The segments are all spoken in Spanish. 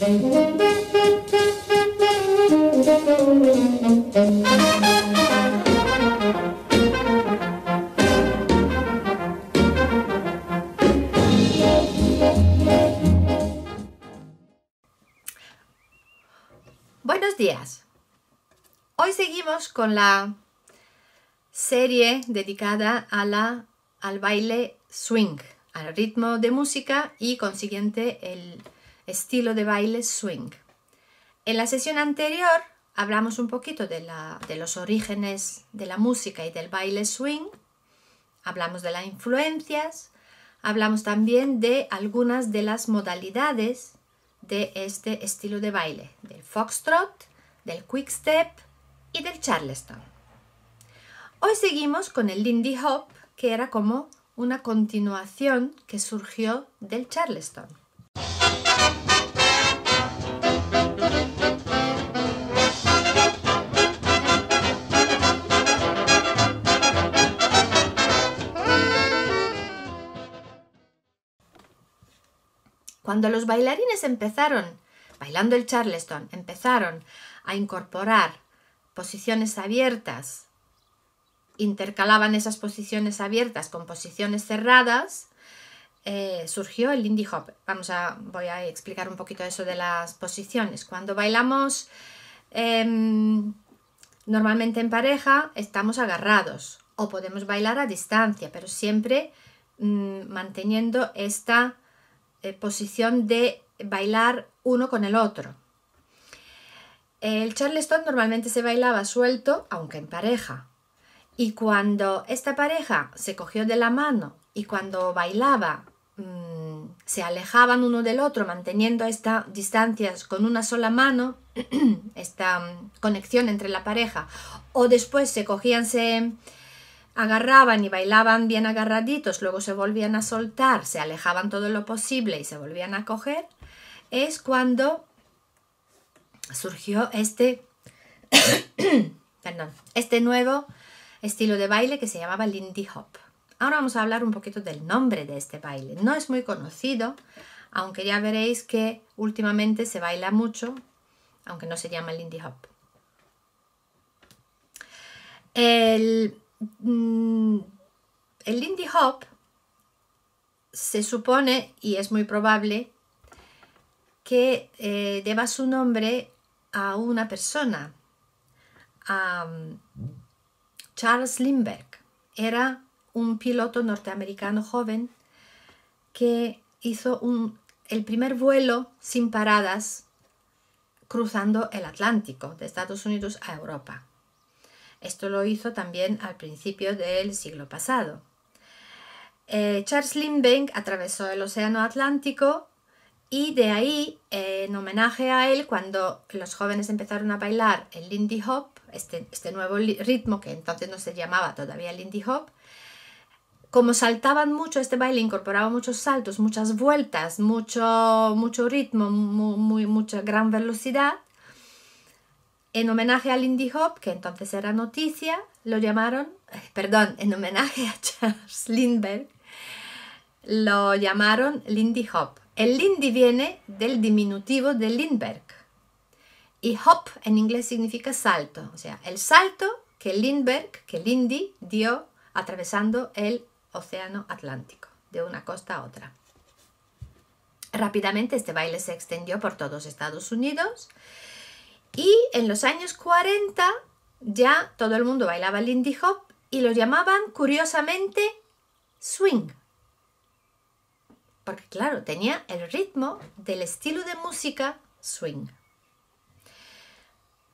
Buenos días. Hoy seguimos con la serie dedicada a la, al baile swing, al ritmo de música y consiguiente el estilo de baile swing. En la sesión anterior hablamos un poquito de, los orígenes de la música y del baile swing, hablamos de las influencias, hablamos también de algunas de las modalidades de este estilo de baile, del foxtrot, del quickstep y del charleston. Hoy seguimos con el lindy hop, que era como una continuación que surgió del charleston. Cuando los bailarines empezaron, bailando el charleston, empezaron a incorporar posiciones abiertas, intercalaban esas posiciones abiertas con posiciones cerradas, eh, surgió el Lindy Hop. Vamos a, voy a explicar un poquito eso de las posiciones. Cuando bailamos em, normalmente en pareja, estamos agarrados o podemos bailar a distancia, pero siempre mm, manteniendo esta eh, posición de bailar uno con el otro. El charleston normalmente se bailaba suelto, aunque en pareja. Y cuando esta pareja se cogió de la mano y cuando bailaba mm, se alejaban uno del otro manteniendo estas distancias con una sola mano, esta mm, conexión entre la pareja, o después se cogían, agarraban y bailaban bien agarraditos, luego se volvían a soltar, se alejaban todo lo posible y se volvían a coger, es cuando surgió este, este nuevo estilo de baile que se llamaba Lindy Hop. Ahora vamos a hablar un poquito del nombre de este baile. No es muy conocido, aunque ya veréis que últimamente se baila mucho, aunque no se llama Lindy Hop. El, Mm, el Lindy Hop se supone, y es muy probable, que eh, deba su nombre a una persona, a mm, Charles Lindbergh. Era un piloto norteamericano joven que hizo el primer vuelo sin paradas cruzando el Atlántico de Estados Unidos a Europa. Esto lo hizo también al principio del siglo pasado. Eh, Charles Lindbergh atravesó el Océano Atlántico y de ahí, eh, en homenaje a él, cuando los jóvenes empezaron a bailar el Lindy Hop, este, este nuevo ritmo que entonces no se llamaba todavía Lindy Hop, como saltaban mucho, este baile incorporaba muchos saltos, muchas vueltas, mucho, mucho ritmo, muy, mucha gran velocidad, en homenaje a Lindy Hop, que entonces era noticia, lo llamaron, eh, perdón, en homenaje a Charles Lindbergh, lo llamaron Lindy Hop. El Lindy viene del diminutivo de Lindbergh. Y hop en inglés significa salto, o sea, el salto que Lindbergh, que Lindy dio atravesando el Océano Atlántico, de una costa a otra. Rápidamente este baile se extendió por todos Estados Unidos y en los años 40 ya todo el mundo bailaba Lindy Hop y lo llamaban curiosamente swing. Porque claro, tenía el ritmo del estilo de música swing.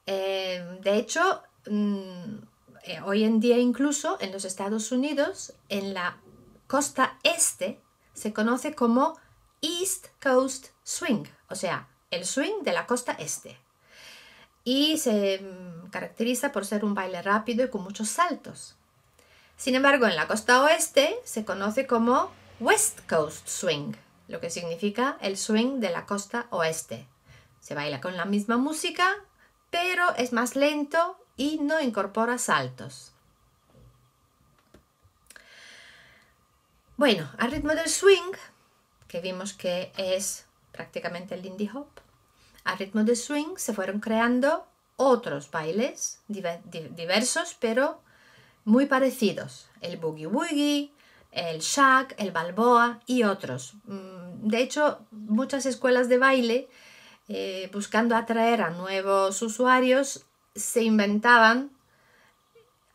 Eh, de hecho, mm, eh, hoy en día incluso en los Estados Unidos, en la costa este, se conoce como East Coast Swing, o sea, el swing de la costa este y se mm, caracteriza por ser un baile rápido y con muchos saltos. Sin embargo, en la costa oeste se conoce como West Coast Swing, lo que significa el swing de la costa oeste. Se baila con la misma música, pero es más lento y no incorpora saltos. Bueno, al ritmo del swing, que vimos que es prácticamente el lindy hop, a ritmo de swing se fueron creando otros bailes diversos, pero muy parecidos. El boogie woogie, el shack, el balboa y otros. Mm, de hecho, muchas escuelas de baile, eh, buscando atraer a nuevos usuarios, se inventaban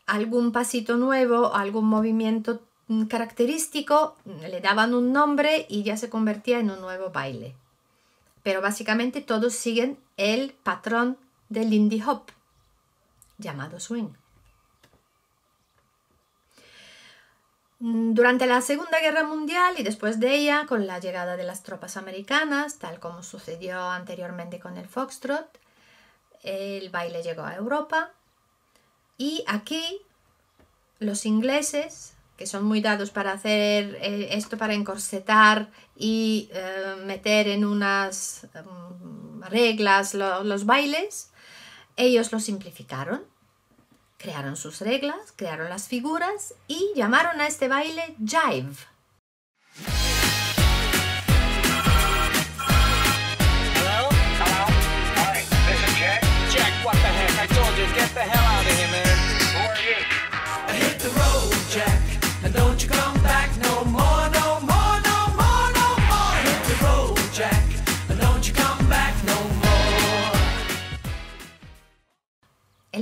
algún pasito nuevo, algún movimiento mm, característico, le daban un nombre y ya se convertía en un nuevo baile pero básicamente todos siguen el patrón del Lindy Hop, llamado swing. Durante la Segunda Guerra Mundial y después de ella, con la llegada de las tropas americanas, tal como sucedió anteriormente con el foxtrot, el baile llegó a Europa y aquí los ingleses que son muy dados para hacer eh, esto, para encorsetar y eh, meter en unas em, reglas los bailes, ellos lo simplificaron, crearon sus reglas, crearon las figuras y llamaron a este baile jive.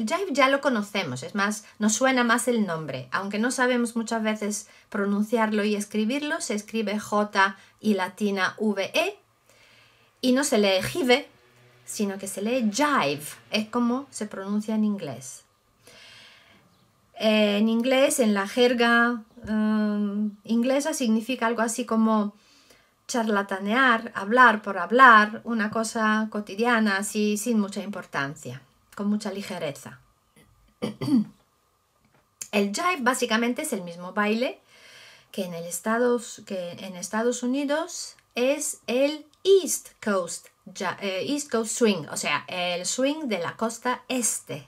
Jive ya lo conocemos, es más, nos suena más el nombre, aunque no sabemos muchas veces pronunciarlo y escribirlo, se escribe J y latina VE y no se lee Jive, sino que se lee Jive, es como se pronuncia en inglés. en inglés, en la jerga em, inglesa, significa algo así como charlatanear, hablar por hablar, una cosa cotidiana, así sin mucha importancia con mucha ligereza. El jive básicamente es el mismo baile que en, Estados, Unidos es el East Coast, eh, East Coast Swing, o sea, el swing de la costa este.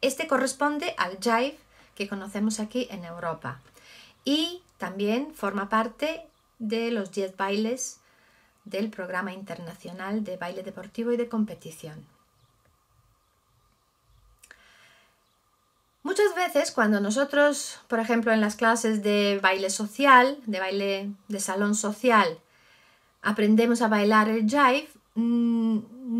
Este corresponde al jive que conocemos aquí en Europa y también forma parte de los 10 bailes del programa internacional de baile deportivo y de competición. Muchas veces cuando nosotros, por ejemplo, en las clases de baile social, de baile de salón social, aprendemos a bailar el jive, mm,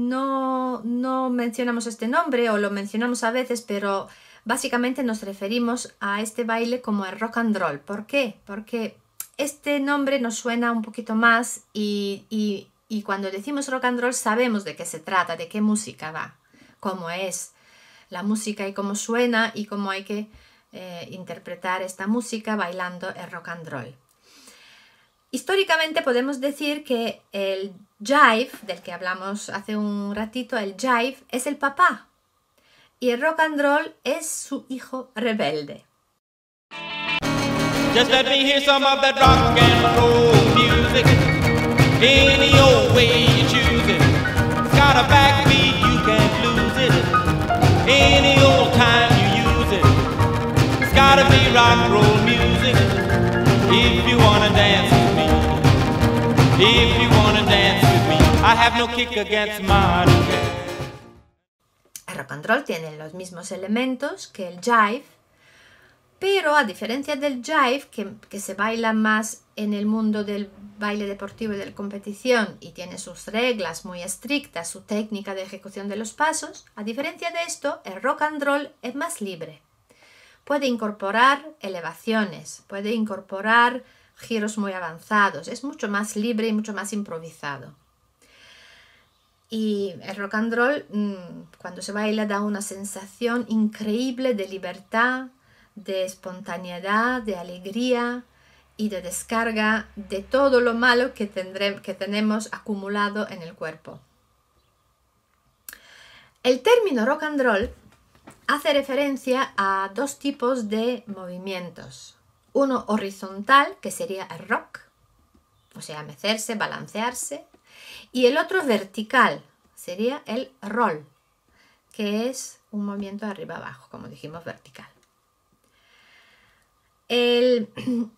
no, no mencionamos este nombre o lo mencionamos a veces, pero básicamente nos referimos a este baile como el rock and roll. ¿Por qué? Porque este nombre nos suena un poquito más y, y, y cuando decimos rock and roll sabemos de qué se trata, de qué música va, cómo es la música y cómo suena y cómo hay que eh, interpretar esta música bailando el rock and roll. Históricamente podemos decir que el jive, del que hablamos hace un ratito, el jive es el papá y el rock and roll es su hijo rebelde any old time you use it. It's gotta be rock roll music if you wanna dance with me. If you wanna dance with me, I have no kick against my El rock and roll tiene los mismos elementos que el jive, pero a diferencia del jive, que, que se baila más en el mundo del baile deportivo y de la competición y tiene sus reglas muy estrictas, su técnica de ejecución de los pasos, a diferencia de esto, el rock and roll es más libre. Puede incorporar elevaciones, puede incorporar giros muy avanzados, es mucho más libre y mucho más improvisado. Y el rock and roll, mm, cuando se baila, da una sensación increíble de libertad, de espontaneidad, de alegría, y de descarga de todo lo malo que, que tenemos acumulado en el cuerpo. El término rock and roll hace referencia a dos tipos de movimientos. Uno horizontal, que sería el rock, o sea, mecerse, balancearse, y el otro vertical, sería el roll, que es un movimiento arriba abajo, como dijimos, vertical. El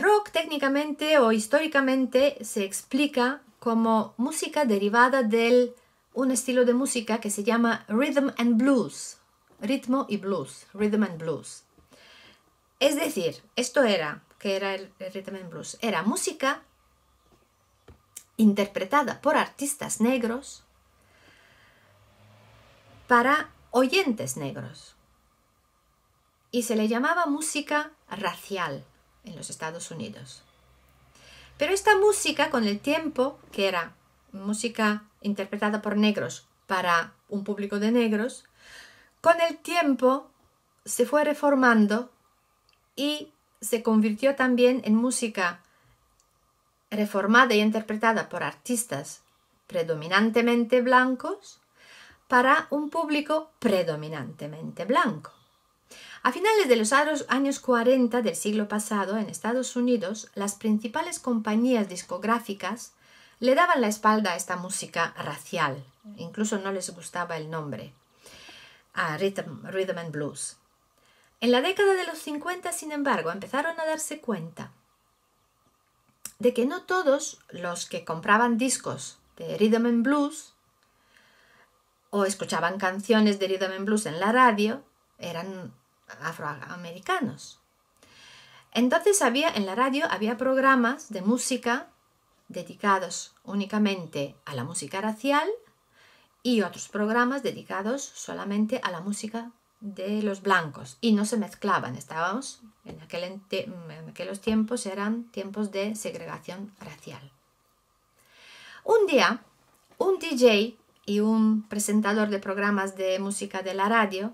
rock técnicamente o históricamente se explica como música derivada de un estilo de música que se llama rhythm and blues, ritmo y blues, rhythm and blues. Es decir, esto era, que era el rhythm and blues, era música interpretada por artistas negros para oyentes negros. Y se le llamaba música racial en los Estados Unidos. Pero esta música con el tiempo, que era música interpretada por negros para un público de negros, con el tiempo se fue reformando y se convirtió también en música reformada y interpretada por artistas predominantemente blancos para un público predominantemente blanco. A finales de los años 40 del siglo pasado, en Estados Unidos, las principales compañías discográficas le daban la espalda a esta música racial, incluso no les gustaba el nombre, a rhythm, and blues. En la década de los 50, sin embargo, empezaron a darse cuenta de que no todos los que compraban discos de rhythm and blues o escuchaban canciones de rhythm and blues en la radio eran afroamericanos. Entonces había en la radio había programas de música dedicados únicamente a la música racial y otros programas dedicados solamente a la música de los blancos y no se mezclaban, estábamos en, aquel en aquellos tiempos eran tiempos de segregación racial. Un día, un DJ y un presentador de programas de música de la radio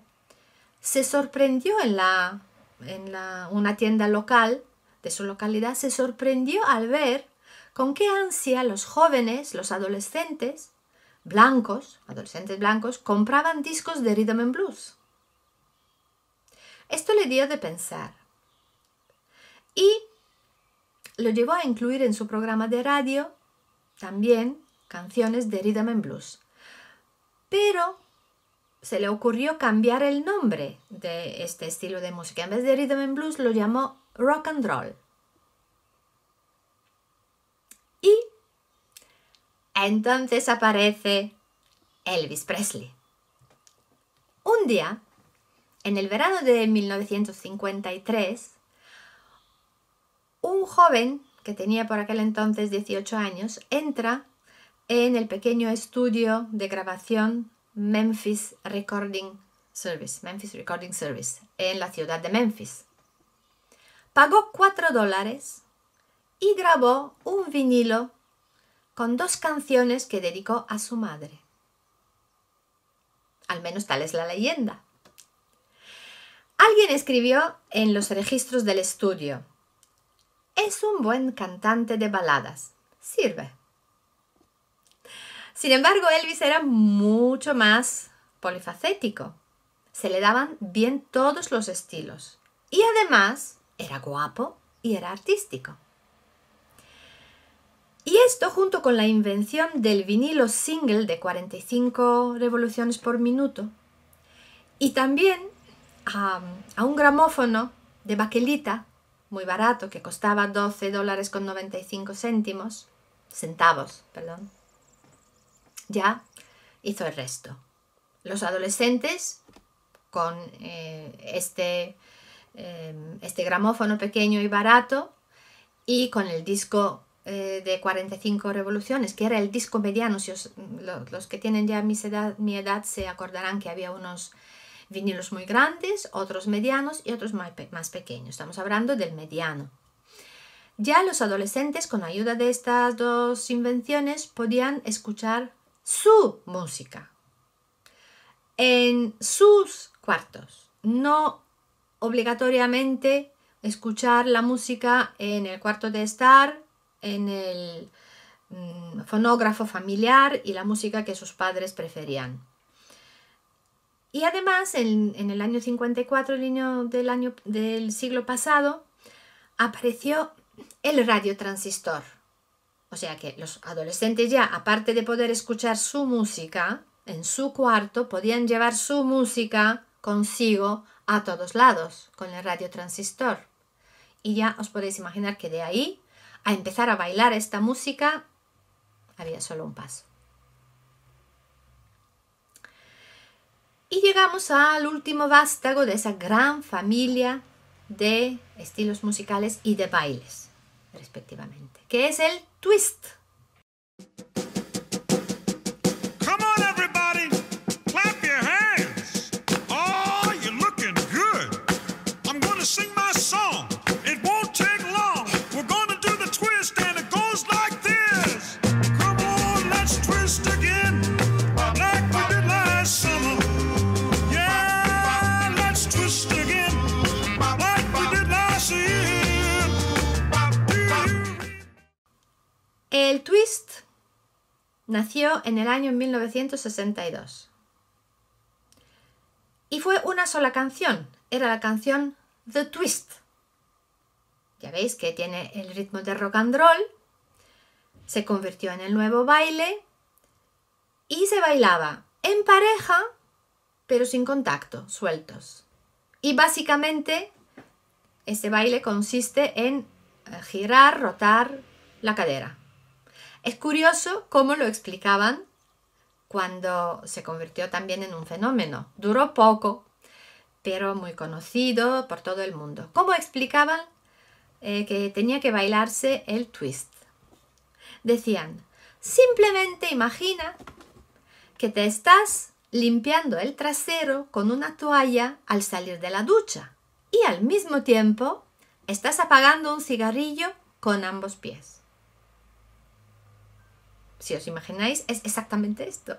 se sorprendió en, la, en una tienda local de su localidad, se sorprendió al ver con qué ansia los jóvenes, los adolescentes blancos, adolescentes blancos, compraban discos de rhythm and blues. Esto le dio de pensar y lo llevó a incluir en su programa de radio también canciones de rhythm and blues. Pero se le ocurrió cambiar el nombre de este estilo de música. En vez de rhythm and blues lo llamó rock and roll. Y entonces aparece Elvis Presley. Un día, en el verano de 1953, un joven que tenía por aquel entonces 18 años entra en el pequeño estudio de grabación Memphis Recording Service, Memphis Recording Service, en la ciudad de Memphis. Pagó 4 dólares y grabó un vinilo con dos canciones que dedicó a su madre. Al menos tal es la leyenda. Alguien escribió en los registros del estudio, es un buen cantante de baladas, sirve. Sin embargo, Elvis era mucho más polifacético. Se le daban bien todos los estilos. Y además era guapo y era artístico. Y esto junto con la invención del vinilo single de 45 revoluciones por minuto y también a, un gramófono de baquelita muy barato que costaba 12 dólares con 95 céntimos, centavos, perdón, ya hizo el resto. Los adolescentes con eh, este, eh, este gramófono pequeño y barato y con el disco eh, de 45 revoluciones, que era el disco mediano, si los que tienen ya edad, mi edad se acordarán que había unos vinilos muy grandes, otros medianos y otros más pequeños. Estamos hablando del mediano. Ya los adolescentes, con ayuda de estas dos invenciones, podían escuchar su música, en sus cuartos, no obligatoriamente escuchar la música en el cuarto de estar, en el mm, fonógrafo familiar y la música que sus padres preferían. Y además, en, el año 54 el del, año, del siglo pasado, apareció el radiotransistor o sea que los adolescentes ya, aparte de poder escuchar su música en su cuarto, podían llevar su música consigo a todos lados con el radiotransistor. Y ya os podéis imaginar que de ahí a empezar a bailar esta música había solo un paso. Y llegamos al último vástago de esa gran familia de estilos musicales y de bailes, respectivamente, que es el twist Nació en el año 1962. Y fue una sola canción, era la canción The Twist. Ya veis que tiene el ritmo de rock and roll, se convirtió en el nuevo baile y se bailaba en pareja, pero sin contacto, sueltos. Y básicamente ese baile consiste en eh, girar, rotar la cadera. Es curioso cómo lo explicaban cuando se convirtió también en un fenómeno. Duró poco, pero muy conocido por todo el mundo. ¿Cómo explicaban eh, que tenía que bailarse el twist? Decían, simplemente imagina que te estás limpiando el trasero con una toalla al salir de la ducha y al mismo tiempo estás apagando un cigarrillo con ambos pies si os imagináis, es exactamente esto.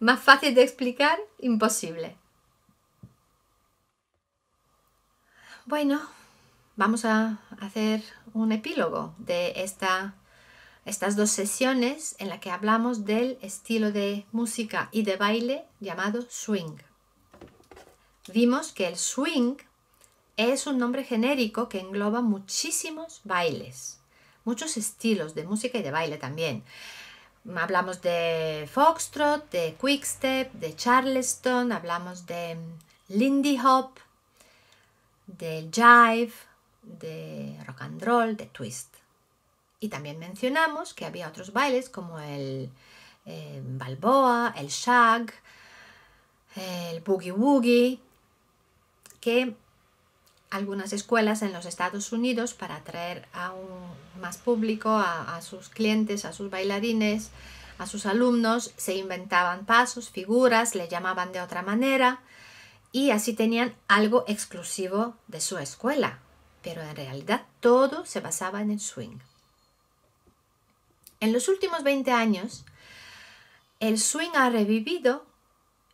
Más fácil de explicar, imposible. Bueno, vamos a hacer un epílogo de esta, estas dos sesiones en las que hablamos del estilo de música y de baile llamado swing. Vimos que el swing es un nombre genérico que engloba muchísimos bailes, muchos estilos de música y de baile también hablamos de foxtrot, de quickstep, de charleston, hablamos de lindy hop, de jive, de rock and roll, de twist. Y también mencionamos que había otros bailes como el eh, balboa, el shag, el boogie woogie, que algunas escuelas en los Estados Unidos para atraer a un más público, a, a, sus clientes, a sus bailarines, a sus alumnos, se inventaban pasos, figuras, le llamaban de otra manera y así tenían algo exclusivo de su escuela. Pero en realidad todo se basaba en el swing. En los últimos 20 años, el swing ha revivido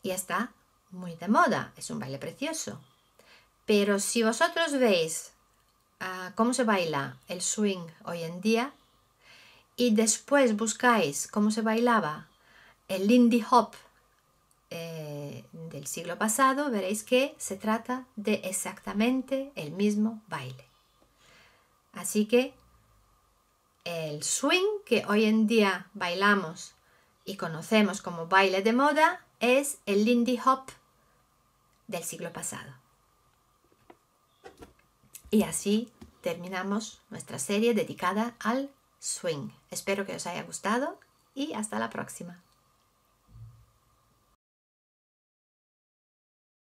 y está muy de moda. Es un baile precioso, pero si vosotros veis ah, cómo se baila el swing hoy en día y después buscáis cómo se bailaba el Lindy Hop eh, del siglo pasado, veréis que se trata de exactamente el mismo baile. Así que el swing que hoy en día bailamos y conocemos como baile de moda es el Lindy Hop del siglo pasado. Y así terminamos nuestra serie dedicada al swing. Espero que os haya gustado y hasta la próxima.